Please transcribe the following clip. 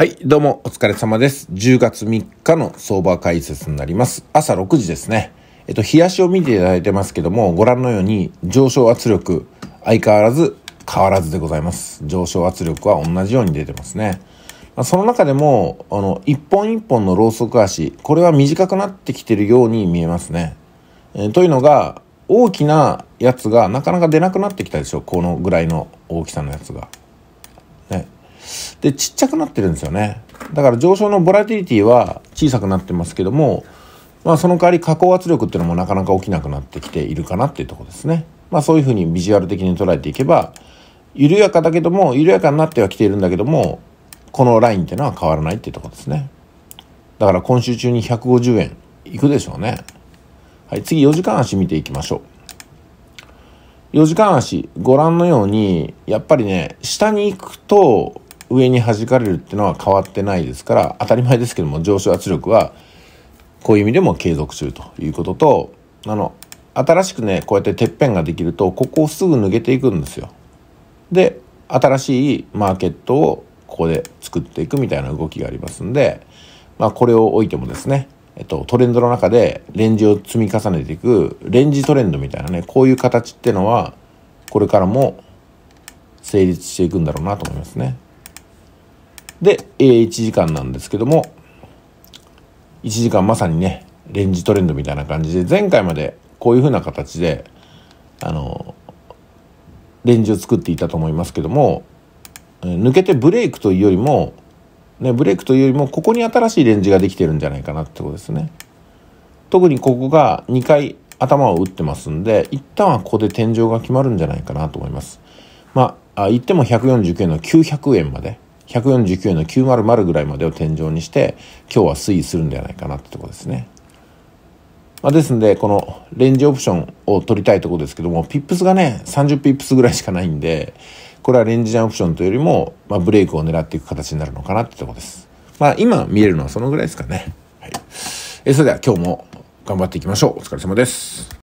はい、どうもお疲れ様です。10月3日の相場解説になります。朝6時ですね。えっと、冷やしを見ていただいてますけども、ご覧のように上昇圧力、相変わらず変わらずでございます。上昇圧力は同じように出てますね。まあ、その中でも、あの、一本一本のローソク足、これは短くなってきてるように見えますね。えー、というのが、大きなやつがなかなか出なくなってきたでしょ。このぐらいの大きさのやつが。ね。で、ちっちゃくなってるんですよね。だから上昇のボラティリティは小さくなってますけども、まあその代わり下降圧力っていうのもなかなか起きなくなってきているかなっていうとこですね。まあそういうふうにビジュアル的に捉えていけば、緩やかだけども、緩やかになってはきているんだけども、このラインっていうのは変わらないっていうとこですね。だから今週中に150円いくでしょうね。はい、次4時間足見ていきましょう。4時間足、ご覧のように、やっぱりね、下に行くと、上に弾かれるっていうのは変わってないですから当たり前ですけども上昇圧力はこういう意味でも継続するということとあの新しくねこうやっててっぺんができるとここをすぐ抜けていくんですよ。で新しいマーケットをここで作っていくみたいな動きがありますんで、まあ、これを置いてもですね、えっと、トレンドの中でレンジを積み重ねていくレンジトレンドみたいなねこういう形ってのはこれからも成立していくんだろうなと思いますね。で、えー、1時間なんですけども、1時間まさにね、レンジトレンドみたいな感じで、前回までこういう風な形で、あの、レンジを作っていたと思いますけども、抜けてブレイクというよりも、ね、ブレイクというよりも、ここに新しいレンジができてるんじゃないかなってことですね。特にここが2回頭を打ってますんで、一旦はここで天井が決まるんじゃないかなと思います。まあ、言っても149円の900円まで。149の900ぐらいまでを天井にして今日は推移するんではないかなってとこですね。まあ、ですんでこのレンジオプションを取りたいとこですけどもピップスがね30ピップスぐらいしかないんでこれはレンジジャンオプションというよりも、まあ、ブレイクを狙っていく形になるのかなってとこです。まあ今見えるのはそのぐらいですかね。はい、えそれでは今日も頑張っていきましょう。お疲れ様です。